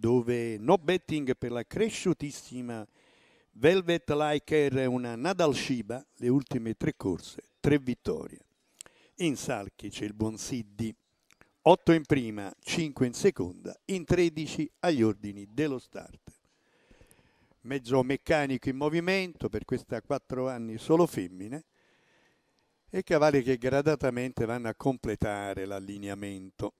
dove no betting per la cresciutissima Velvet Liker è una Nadal Shiba, le ultime tre corse, tre vittorie. In Salchi c'è il buon Siddi, 8 in prima, 5 in seconda, in 13 agli ordini dello start. Mezzo meccanico in movimento per questa 4 anni solo femmine e cavalli che gradatamente vanno a completare l'allineamento.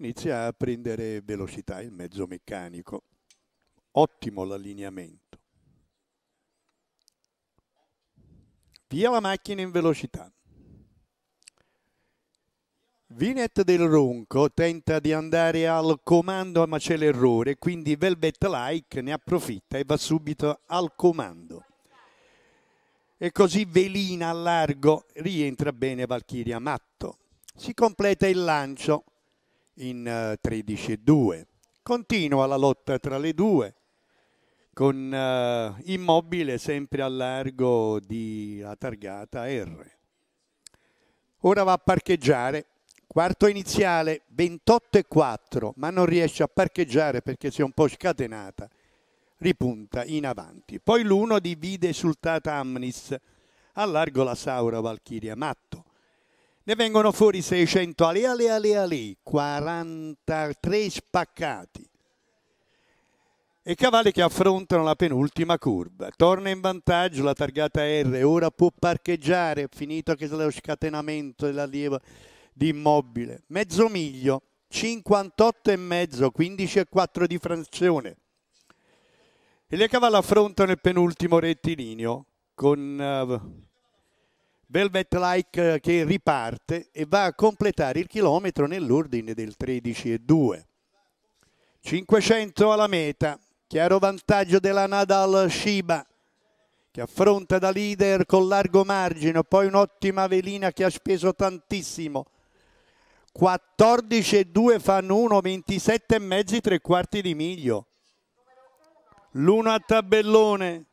inizia a prendere velocità il mezzo meccanico. Ottimo l'allineamento. Via la macchina in velocità. Vinet del Ronco tenta di andare al comando ma c'è l'errore, quindi Velvet Like ne approfitta e va subito al comando. E così Velina a largo, rientra bene Valchiria Matto. Si completa il lancio, in 13-2. Eh, Continua la lotta tra le due con uh, Immobile sempre al largo di la targata R. Ora va a parcheggiare, quarto iniziale 28 e 4, ma non riesce a parcheggiare perché si è un po' scatenata, ripunta in avanti. Poi l'uno divide sul Tata Amnis, al largo la Saura Valchiria Matta. Ne vengono fuori 600 ali, ali, ali, ali, 43 spaccati. E cavalli che affrontano la penultima curva. Torna in vantaggio la targata R, ora può parcheggiare, finito che lo scatenamento dell'allievo di immobile. Mezzo miglio, 58 e mezzo 15 e 4 di frazione. E le cavalle affrontano il penultimo rettilineo con... Uh, Velvet Like eh, che riparte e va a completare il chilometro nell'ordine del 13 e 2. 500 alla meta, chiaro vantaggio della Nadal Shiba che affronta da leader con largo margine, poi un'ottima velina che ha speso tantissimo. 14,2 fanno 1, 27 e mezzi, tre quarti di miglio. L'uno a tabellone,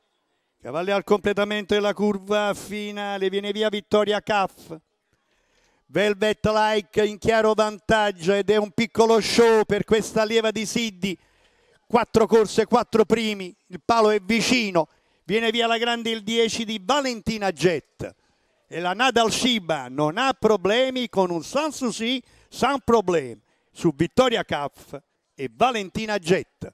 Cavalli al completamento della curva finale, viene via Vittoria Caff. Velvet Like in chiaro vantaggio ed è un piccolo show per questa lieva di Siddi. Quattro corse, quattro primi, il palo è vicino. Viene via la grande il 10 di Valentina Jet. E la Nadal Shiba non ha problemi con un Sansusi, sans Problem su Vittoria Caff e Valentina Jet.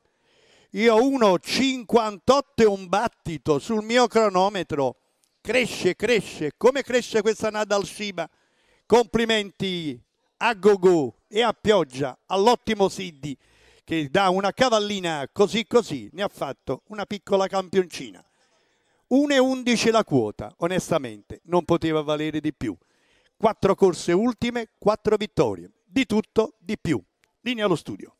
Io ho 1,58 e un battito sul mio cronometro. Cresce, cresce. Come cresce questa Nadal Shiba? Complimenti a Gogo e a Pioggia, all'ottimo Siddi, che da una cavallina così così ne ha fatto una piccola campioncina. 1,11 la quota, onestamente, non poteva valere di più. Quattro corse ultime, quattro vittorie, di tutto, di più. Linea allo studio.